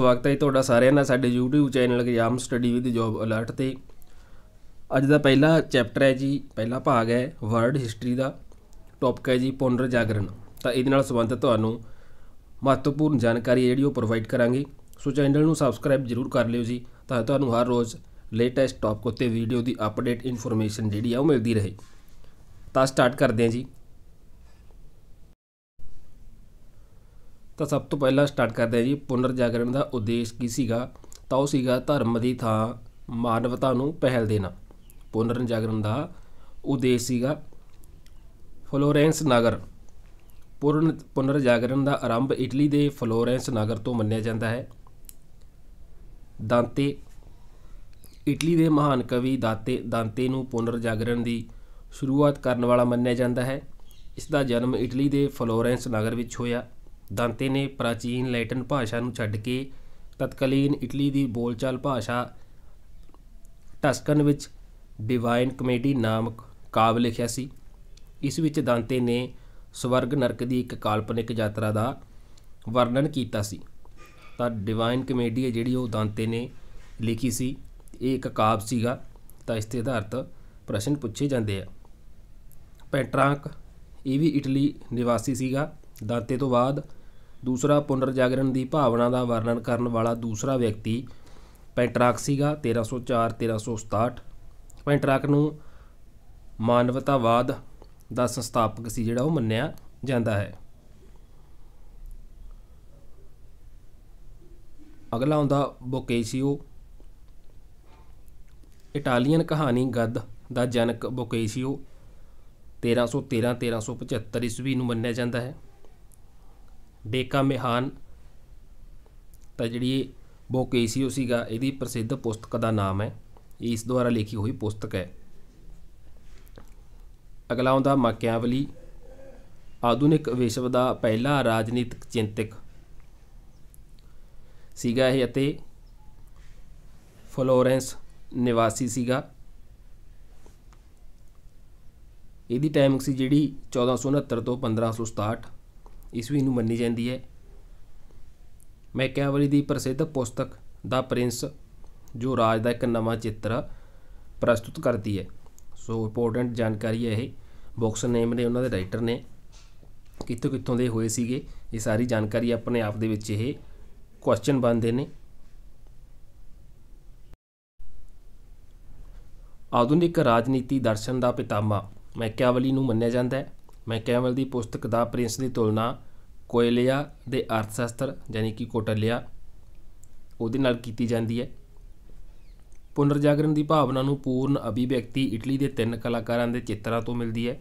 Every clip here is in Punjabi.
ਸਵਾਗਤ ਹੈ ਤੁਹਾਡਾ ਸਾਰਿਆਂ ਦਾ ਸਾਡੇ YouTube channel exam study with job alert ਤੇ ਅੱਜ ਦਾ ਪਹਿਲਾ ਚੈਪਟਰ ਹੈ ਜੀ ਪਹਿਲਾ ਭਾਗ ਹੈ ਵਰਲਡ ਹਿਸਟਰੀ ਦਾ ਟੌਪਿਕ ਹੈ ਜੀ ਪੁਨਰ ਜਾਗਰਣ ਤਾਂ ਇਹਦੇ ਨਾਲ ਸੰਬੰਧਿਤ ਤੁਹਾਨੂੰ ਮਹੱਤਵਪੂਰਨ ਜਾਣਕਾਰੀ ਜਿਹੜੀ ਉਹ ਪ੍ਰੋਵਾਈਡ ਕਰਾਂਗੇ ਸੋ ਚੈਨਲ ਨੂੰ ਸਬਸਕ੍ਰਾਈਬ ਜ਼ਰੂਰ ਕਰ ਲਿਓ ਜੀ ਤਾਂ ਤੁਹਾਨੂੰ ਹਰ ਰੋਜ਼ ਲੇਟੈਸਟ ਟੌਪਿਕ ਉੱਤੇ ਵੀਡੀਓ ਦੀ ਅਪਡੇਟ ਇਨਫੋਰਮੇਸ਼ਨ ਜਿਹੜੀ ਆ ਉਹ ਮਿਲਦੀ ਰਹੇ ਤਾਂ ਸਟਾਰਟ ਕਰਦੇ ਹਾਂ ਜੀ ਤਾਂ ਸਭ ਤੋਂ ਪਹਿਲਾਂ ਸਟਾਰਟ ਕਰਦੇ ਆ ਜੀ ਪੁਨਰ ਜਾਗਰਣ ਦਾ ਉਦੇਸ਼ ਕੀ ਸੀਗਾ ਤਾਂ ਉਹ ਸੀਗਾ ਧਰਮ ਦੀ ਥਾਂ ਮਾਨਵਤਾ ਨੂੰ ਪਹਿਲ ਦੇਣਾ ਪੁਨਰ ਜਾਗਰਣ ਦਾ ਉਦੇਸ਼ ਸੀਗਾ ਫਲੋਰੈਂਸ ਨਗਰ ਪੁਨਰ ਪੁਨਰ ਜਾਗਰਣ ਦਾ ਆਰੰਭ ਇਟਲੀ ਦੇ ਫਲੋਰੈਂਸ ਨਗਰ ਤੋਂ ਮੰਨਿਆ ਜਾਂਦਾ ਹੈ ਦਾਂਤੇ ਇਟਲੀ ਦੇ ਮਹਾਨ ਕਵੀ ਦਾਤੇ ਦਾਂਤੇ ਨੂੰ ਪੁਨਰ ਜਾਗਰਣ ਦੀ ਸ਼ੁਰੂਆਤ ਕਰਨ ਵਾਲਾ ਮੰਨਿਆ ਜਾਂਦਾ ਹੈ ਇਸ ਦਾ ਜਨਮ ਇਟਲੀ ਦੇ ਫਲੋਰੈਂਸ ਨਗਰ ਵਿੱਚ ਹੋਇਆ ਦਾਂਤੇ ਨੇ ਪ੍ਰਾਚੀਨ ਲੈਟਿਨ ਭਾਸ਼ਾ ਨੂੰ ਛੱਡ ਕੇ ਤਤਕਾਲੀਨ ਇਟਲੀ ਦੀ ਬੋਲਚਾਲ ਭਾਸ਼ਾ ਟਸਕਨ ਵਿੱਚ ਡਿਵਾਈਨ ਕਮੇਡੀ ਨਾਮਕ ਕਾਵਿ ਲਿਖਿਆ ਸੀ ਇਸ ਵਿੱਚ ਦਾਂਤੇ ਨੇ ਸਵਰਗ ਨਰਕ ਦੀ ਇੱਕ ਕਾਲਪਨਿਕ ਯਾਤਰਾ ਦਾ ਵਰਣਨ ਕੀਤਾ ਸੀ ਤਾਂ ਡਿਵਾਈਨ ਕਮੇਡੀ ਹੈ ਜਿਹੜੀ ਉਹ ਦਾਂਤੇ ਨੇ ਲਿਖੀ ਸੀ ਇਹ ਇੱਕ ਕਾਵਿ ਸੀਗਾ ਤਾਂ ਇਸ ਤੇ ਆਧਾਰਿਤ ਪ੍ਰਸ਼ਨ ਪੁੱਛੇ ਜਾਂਦੇ ਆ ਪੈਟਰਾਂਕ ਇਹ ਵੀ ਇਟਲੀ ਨਿਵਾਸੀ ਸੀਗਾ ਦਾਂਤੇ ਤੋਂ ਬਾਅਦ ਦੂਸਰਾ ਪੁਨਰ ਜਾਗਰਣ ਦੀ ਭਾਵਨਾ ਦਾ ਵਰਣਨ ਕਰਨ ਵਾਲਾ ਦੂਸਰਾ ਵਿਅਕਤੀ ਪੈਂਟਰਾਕ ਸੀਗਾ 1304 1367 ਪੈਂਟਰਾਕ ਨੂੰ ਮਾਨਵਤਾਵਾਦ ਦਾ ਸੰਸਥਾਪਕ ਸੀ ਜਿਹੜਾ ਉਹ ਮੰਨਿਆ ਜਾਂਦਾ ਹੈ ਅਗਲਾ ਹੁੰਦਾ ਬੋਕੇਸ਼ੀਓ ਇਟਾਲੀਅਨ ਕਹਾਣੀ ਗੱਦ ਦਾ ਜਨਕ ਬੋਕੇਸ਼ੀਓ 1313 1375 ਈਸਵੀ ਨੂੰ ਮੰਨਿਆ ਜਾਂਦਾ ਹੈ ਡੇਕਾ ਮਿਹਾਨ ਤਾਂ ਜਿਹੜੀ ਬੋਕੇਸੀਓ ਸੀਗਾ ਇਹਦੀ ਪ੍ਰਸਿੱਧ ਪੁਸਤਕ ਦਾ ਨਾਮ ਹੈ ਇਸ ਦੁਆਰਾ ਲਿਖੀ ਹੋਈ ਪੁਸਤਕ ਹੈ ਅਗਲਾ ਹੁੰਦਾ ਮਾਕਿਆਵਲੀ ਆਧੁਨਿਕ ਵਿਸ਼ਵ ਦਾ ਪਹਿਲਾ ਰਾਜਨੀਤਿਕ ਚਿੰਤਕ ਸੀਗਾ ਇਹ ਅਤੇ ਫਲੋਰੈਂਸ ਨਿਵਾਸੀ ਸੀਗਾ ਇਹਦੀ ਟਾਈਮਿੰਗ ਸੀ ਜਿਹੜੀ 1469 ਤੋਂ 1567 ਈਸਵੀ ਨੂੰ ਮੰਨੀ ਜਾਂਦੀ ਹੈ ਮੈਕਿਆਵਲੀ ਦੀ ਪ੍ਰਸਿੱਧ ਪੁਸਤਕ ਦਾ ਪ੍ਰਿੰਸ ਜੋ ਰਾਜ ਦਾ ਇੱਕ ਨਵਾਂ ਚਿੱਤਰ ਪ੍ਰਸਤੁਤ ਕਰਦੀ ਹੈ ਸੋ ਇੰਪੋਰਟੈਂਟ ਜਾਣਕਾਰੀ ਹੈ ਇਹ ਬੁੱਕਸ ਨੇਮ ਨੇ ਉਹਨਾਂ ਦੇ ਰਾਈਟਰ ਨੇ ਕਿੱਥੋਂ ਕਿੱਥੋਂ ਦੇ ਹੋਏ ਸੀਗੇ ਇਹ ਸਾਰੀ ਜਾਣਕਾਰੀ ਆਪਣੇ ਆਪ ਦੇ ਵਿੱਚ ਇਹ ਕੁਐਸਚਨ ਬਣਦੇ ਨੇ ਆਧੁਨਿਕ ਰਾਜਨੀਤੀ ਦਰਸ਼ਨ ਦਾ ਪਿਤਾਮਾ ਮੈਕਿਆਵਲੀ ਨੂੰ ਮੰਨਿਆ ਜਾਂਦਾ ਹੈ ਮੈਕੈਵਲ ਦੀ ਪੁਸਤਕ ਦਾ ਪ੍ਰਿੰਸ ਦੀ ਤੁਲਨਾ ਕੋਇਲਿਆ ਦੇ ਅਰਥਸ਼ਾਸਤਰ ਯਾਨੀ ਕਿ ਕੋਟਲਿਆ ਉਹਦੇ ਨਾਲ ਕੀਤੀ ਜਾਂਦੀ ਹੈ ਪੁਨਰ ਜਾਗਰਣ ਦੀ ਭਾਵਨਾ ਨੂੰ ਪੂਰਨ ਅਭਿਵਿਅਕਤੀ ਇਟਲੀ ਦੇ ਤਿੰਨ ਕਲਾਕਾਰਾਂ ਦੇ ਚਿੱਤਰਾਂ ਤੋਂ ਮਿਲਦੀ ਹੈ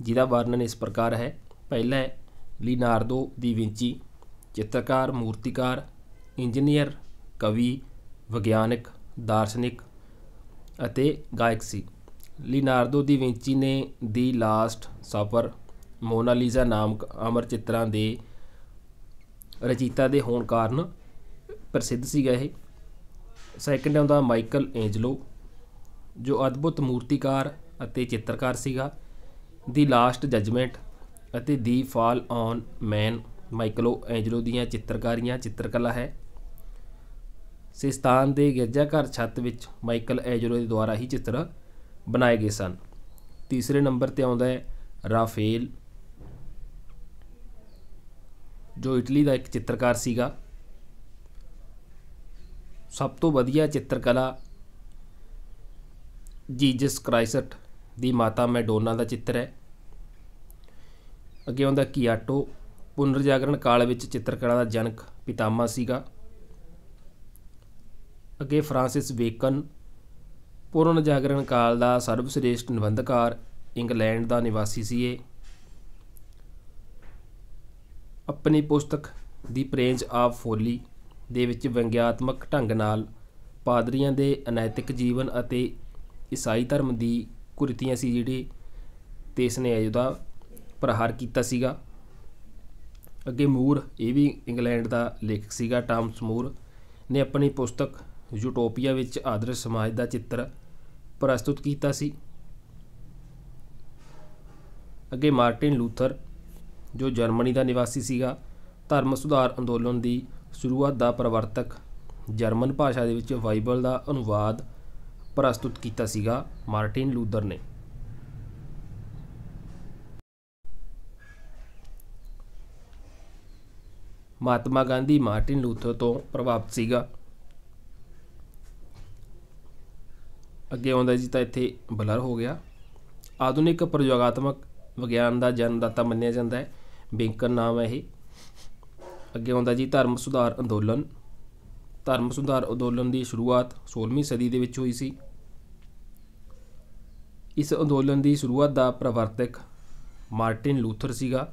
ਜਿਹਦਾ ਵਰਣਨ ਇਸ ਪ੍ਰਕਾਰ ਹੈ ਪਹਿਲਾ ਹੈ ਲੀਨਾਰਡੋ ਦੀ ਵਿੰਚੀ ਚਿੱਤਰਕਾਰ ਮੂਰਤੀਕਾਰ ਇੰਜੀਨੀਅਰ ਕਵੀ ਵਿਗਿਆਨਕ ਦਾਰਸ਼ਨਿਕ ਅਤੇ ਗਾਇਕ ਸੀ ਲਿਨਾਰਡੋ ਦੀ ਵਿੰਚੀ ਨੇ ਦੀ ਲਾਸਟ ਸਫਰ ਮੋਨਾਲੀਜ਼ਾ ਨਾਮਕ ਅਮਰ ਚਿੱਤਰਾਂ ਦੇ ਰਚੀਤਾ ਦੇ ਹੋਣ ਕਾਰਨ ਪ੍ਰਸਿੱਧ ਸੀਗਾ ਇਹ ਸੈਕੰਡ ਆਉਂਦਾ ਮਾਈਕਲ ਐਂਜਲੋ ਜੋ ਅਦਭੁਤ ਮੂਰਤੀਕਾਰ ਅਤੇ ਚਿੱਤਰਕਾਰ ਸੀਗਾ ਦੀ ਲਾਸਟ ਜਜਮੈਂਟ ਅਤੇ ਦੀ ਫਾਲ ਔਨ ਮੈਨ ਮਾਈਕਲੋ ਐਂਜਲੋ ਦੀਆਂ ਚਿੱਤਰਕਾਰੀਆਂ ਚਿੱਤਰਕਲਾ ਹੈ ਸਿਸਤਾਨ ਦੇ ਗਿਰਜਾਘਰ ਛੱਤ ਵਿੱਚ ਮਾਈਕਲ ਐਂਜਲੋ ਦੇ ਦੁਆਰਾ ਹੀ ਚਿੱਤਰ ਬਣਾਏ ਗਏ ਸਨ ਤੀਸਰੇ ਨੰਬਰ ਤੇ ਆਉਂਦਾ ਹੈ ਰਾਫੇਲ ਜੋ ਇਟਲੀ ਦਾ ਇੱਕ ਚਿੱਤਰਕਾਰ ਸੀਗਾ ਸਭ ਤੋਂ ਵਧੀਆ ਚਿੱਤਰਕਲਾ ਜੀਜਸ ਕ੍ਰਾਈਸਟ ਦੀ ਮਾਤਾ ਮੈਡੋਨਾ ਦਾ ਚਿੱਤਰ ਹੈ ਅੱਗੇ ਆਉਂਦਾ ਕੀਆਟੋ ਪੁਨਰਜਾਗਰਣ ਕਾਲ ਵਿੱਚ ਚਿੱਤਰਕਲਾ ਦਾ ਜਨਕ ਪਿਤਾਮਾ ਸੀਗਾ ਅੱਗੇ ਫ੍ਰਾਂਸਿਸ ਵੇਕਨ ਪੂਰਨ ਜਾਗਰਣ ਕਾਲ ਦਾ ਸਰਵਸ਼੍ਰੇਸ਼ਟ ਨਿਬੰਧਕਾਰ ਇੰਗਲੈਂਡ ਦਾ ਨਿਵਾਸੀ ਸੀ ਇਹ ਆਪਣੀ ਪੁਸਤਕ ਦੀ ਪ੍ਰੇਂਜ ਆਫ ਫੋਲੀ ਦੇ ਵਿੱਚ ਵਿਗਿਆਤਮਕ ਢੰਗ ਨਾਲ ਪਾਦਰੀਆਂ ਦੇ ਅਨੈਤਿਕ ਜੀਵਨ ਅਤੇ ਈਸਾਈ ਧਰਮ ਦੀ ਕੁਰੀਤੀਆਂ ਸੀ ਜਿਹੜੀ ਤੇ ਇਸ ਨੇ ਅਯੁਧਾ ਪ੍ਰਹਾਰ ਕੀਤਾ ਸੀਗਾ ਅੱਗੇ ਮੂਰ ਇਹ ਵੀ ਇੰਗਲੈਂਡ ਦਾ ਲੇਖਕ ਸੀਗਾ ਟਾਮਸ ਮੂਰ ਨੇ ਆਪਣੀ ਪੁਸਤਕ ਯੂਟੋਪੀਆ ਵਿੱਚ ਆਦਰਸ਼ ਸਮਾਜ ਦਾ ਚਿੱਤਰ ਪ੍ਰਸਤੁਤ ਕੀਤਾ ਸੀ ਅੱਗੇ ਮਾਰਟਿਨ ਲੂਥਰ ਜੋ ਜਰਮਨੀ ਦਾ ਨਿਵਾਸੀ ਸੀਗਾ ਧਰਮ ਸੁਧਾਰ ਅੰਦੋਲਨ ਦੀ ਸ਼ੁਰੂਆਤ ਦਾ ਪ੍ਰਵਰਤਕ ਜਰਮਨ ਭਾਸ਼ਾ ਦੇ ਵਿੱਚ ਬਾਈਬਲ ਦਾ ਅਨੁਵਾਦ ਪ੍ਰਸਤੁਤ ਕੀਤਾ ਸੀਗਾ ਮਾਰਟਿਨ ਲੂਥਰ ਨੇ ਮਹਾਤਮਾ ਗਾਂਧੀ ਮਾਰਟਿਨ ਲੂਥਰ ਤੋਂ ਪ੍ਰਭਾਵਿਤ ਸੀਗਾ ਅੱਗੇ ਆਉਂਦਾ ਜੀ ਤਾਂ ਇੱਥੇ ਬਲਰ ਹੋ ਗਿਆ ਆਧੁਨਿਕ ਪ੍ਰਯੋਗਾਤਮਕ ਵਿਗਿਆਨ ਦਾ ਜਨਮਦਾਤਾ ਮੰਨਿਆ ਜਾਂਦਾ ਹੈ ਬੈਂਕਰ ਨਾਮ ਹੈ ਇਹ ਅੱਗੇ ਆਉਂਦਾ ਜੀ ਧਰਮ ਸੁਧਾਰ ਅੰਦੋਲਨ ਧਰਮ ਸੁਧਾਰ ਅੰਦੋਲਨ ਦੀ ਸ਼ੁਰੂਆਤ 16ਵੀਂ ਸਦੀ ਦੇ ਵਿੱਚ ਹੋਈ ਸੀ ਇਸ ਅੰਦੋਲਨ ਦੀ ਸ਼ੁਰੂਆਤ ਦਾ ਪ੍ਰਵਰਤਕ ਮਾਰਟਿਨ ਲੂਥਰ ਸੀਗਾ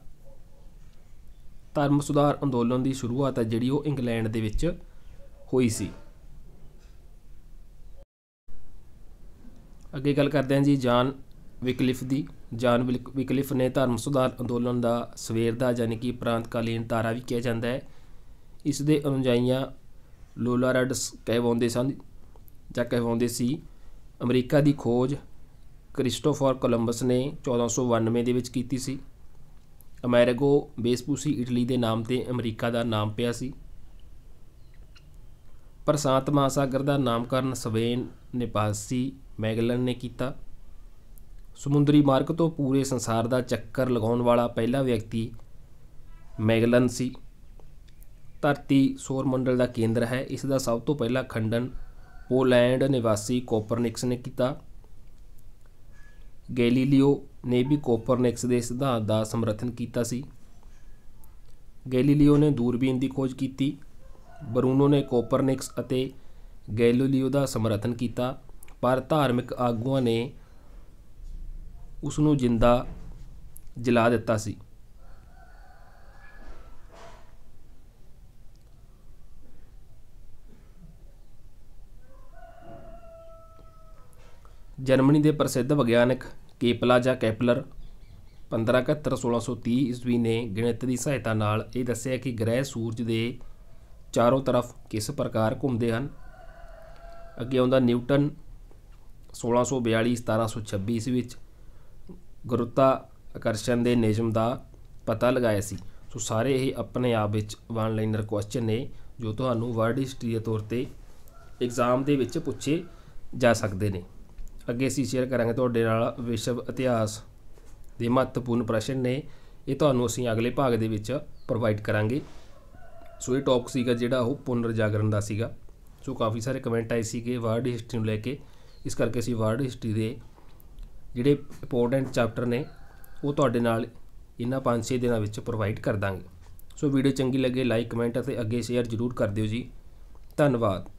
ਧਰਮ ਸੁਧਾਰ ਅੰਦੋਲਨ ਦੀ ਸ਼ੁਰੂਆਤ ਹੈ ਜਿਹੜੀ ਉਹ ਇੰਗਲੈਂਡ ਦੇ ਵਿੱਚ ਹੋਈ ਸੀ ਅੱਗੇ ਗੱਲ ਕਰਦੇ ਹਾਂ ਜੀ ਜਾਨ ਵਿਕਲਿਫ ਦੀ ਜਾਨ ਵਿਕਲਿਫ ਨੇ ਧਰਮ ਸੁਧਾਰ ਅੰਦੋਲਨ ਦਾ ਸਵੇਰ ਦਾ ਯਾਨੀ ਕਿ ਪ੍ਰਾਂਤਕਾਲੀਨ ਤਾਰਾ ਵੀ ਕਿਹਾ ਜਾਂਦਾ ਹੈ ਇਸ ਦੇ ਅਨੁਜਾਈਆਂ ਲੋਲਾ ਰੈਡਸ ਕਹਿਵਾਉਂਦੇ ਸਨ ਜਾਂ ਕਹਿਵਾਉਂਦੇ ਸੀ ਅਮਰੀਕਾ ਦੀ ਖੋਜ ਕ੍ਰਿਸਟੋਫਰ ਕੋਲੰਬਸ ਨੇ 1492 ਦੇ ਵਿੱਚ ਕੀਤੀ ਸੀ ਅਮੈਰਗੋ ਬੇਸਪੂਸੀ ਇਟਲੀ ਦੇ ਨਾਮ ਤੇ ਅਮਰੀਕਾ ਦਾ ਨਾਮ ਪਿਆ ਸੀ ਪ੍ਰਸ਼ਾਂਤ ਮਹਾਸਾਗਰ ਦਾ ਨਾਮਕਰਨ ਸਵੇਨ ਨੇ ਪਾਸੀ ਮੈਗਲਨ ਨੇ ਕੀਤਾ ਸਮੁੰਦਰੀ ਮਾਰਗ ਤੋਂ ਪੂਰੇ ਸੰਸਾਰ ਦਾ ਚੱਕਰ ਲਗਾਉਣ ਵਾਲਾ ਪਹਿਲਾ ਵਿਅਕਤੀ ਮੈਗਲਨ ਸੀ ਧਰਤੀ ਸੌਰ ਮੰਡਲ ਦਾ ਕੇਂਦਰ ਹੈ ਇਸ ਦਾ ਸਭ ਤੋਂ ਪਹਿਲਾ ਖੰਡਨ ਪੋਲੈਂਡ ਨਿਵਾਸੀ ਕੋਪਰਨਿਕਸ ਨੇ ਕੀਤਾ ਗੈਲੀਲੀਓ ਨੇ ਵੀ ਕੋਪਰਨਿਕਸ ਦੇ ਸਿਧਾਂਤ ਦਾ ਸਮਰਥਨ ਕੀਤਾ ਸੀ ਗੈਲੀਲੀਓ ਨੇ ਦੂਰਬੀਨ ਦੀ ਖੋਜ ਕੀਤੀ ਬਰੂਨੋ ਨੇ ਕੋਪਰਨਿਕਸ ਅਤੇ ਗੈਲੀਲੀਓ ਦਾ ਸਮਰਥਨ ਕੀਤਾ ਪਰ ਧਾਰਮਿਕ ਆਗੂਆਂ ਨੇ ਉਸ ਨੂੰ ਜਿੰਦਾ ਜਲਾ ਦਿੱਤਾ ਸੀ ਜਰਮਨੀ ਦੇ ਪ੍ਰਸਿੱਧ ਵਿਗਿਆਨਕ ਕੇਪਲਾ ਜਾਂ ਕੈਪਲਰ 1571-1630 ਈਸਵੀ ਨੇ ਗਣਿਤ ਦੀ ਸਹਾਇਤਾ ਨਾਲ ਇਹ ਦੱਸਿਆ ਕਿ ਗ੍ਰਹਿ ਸੂਰਜ ਦੇ ਚਾਰੋਂ ਤਰਫ ਕਿਸ ਪ੍ਰਕਾਰ ਘੁੰਮਦੇ ਹਨ ਅੱਗੇ ਆਉਂਦਾ ਨਿਊਟਨ 1642 1726 ਵਿੱਚ ਗੁਰੂਤਾ ਆਕਰਸ਼ਣ ਦੇ ਨਿਯਮ ਦਾ ਪਤਾ ਲਗਾਇਆ ਸੀ ਸੋ ਸਾਰੇ ਇਹ ਆਪਣੇ ਆਪ ਵਿੱਚ ਵਨ ਲਾਈਨਰ ਕੁਐਸਚਨ ਨੇ ਜੋ ਤੁਹਾਨੂੰ ਵਰਡ ਹਿਸਟਰੀ ਦੇ ਤੌਰ ਤੇ ਐਗਜ਼ਾਮ ਦੇ ਵਿੱਚ ਪੁੱਛੇ ਜਾ ਸਕਦੇ ਨੇ ਅੱਗੇ ਅਸੀਂ ਸ਼ੇਅਰ ਕਰਾਂਗੇ ਤੁਹਾਡੇ ਨਾਲ ਵਿਸ਼ਵ ਇਤਿਹਾਸ ਦੇ ਮਹੱਤਵਪੂਰਨ ਪ੍ਰਸ਼ਨ ਨੇ ਇਹ ਤੁਹਾਨੂੰ ਅਸੀਂ ਅਗਲੇ ਭਾਗ ਦੇ ਵਿੱਚ ਪ੍ਰੋਵਾਈਡ ਕਰਾਂਗੇ ਸੋ ਇਹ ਟੌਪਿਕ ਸੀਗਾ ਜਿਹੜਾ ਉਹ ਪੁਨਰ ਜਾਗਰਣ ਦਾ ਸੀਗਾ ਸੋ ਕਾਫੀ ਸਾਰੇ ਕਮੈਂਟ ਆਏ ਸੀਗੇ ਵਰਡ ਹਿਸਟਰੀ ਨੂੰ ਲੈ ਕੇ ਇਸ ਕਰਕੇ ਅਸੀਂ ਵਰਲਡ ਹਿਸਟਰੀ ਦੇ ਜਿਹੜੇ ਇੰਪੋਰਟੈਂਟ ਚੈਪਟਰ ਨੇ ਉਹ ਤੁਹਾਡੇ ਨਾਲ ਇਹਨਾਂ 5-6 ਦਿਨਾਂ ਵਿੱਚ ਪ੍ਰੋਵਾਈਡ ਕਰ ਦਾਂਗੇ ਸੋ ਵੀਡੀਓ ਚੰਗੀ ਲੱਗੇ ਲਾਈਕ ਕਮੈਂਟ ਅਤੇ ਅੱਗੇ ਸ਼ੇਅਰ ਜ਼ਰੂਰ ਕਰ ਦਿਓ ਜੀ ਧੰਨਵਾਦ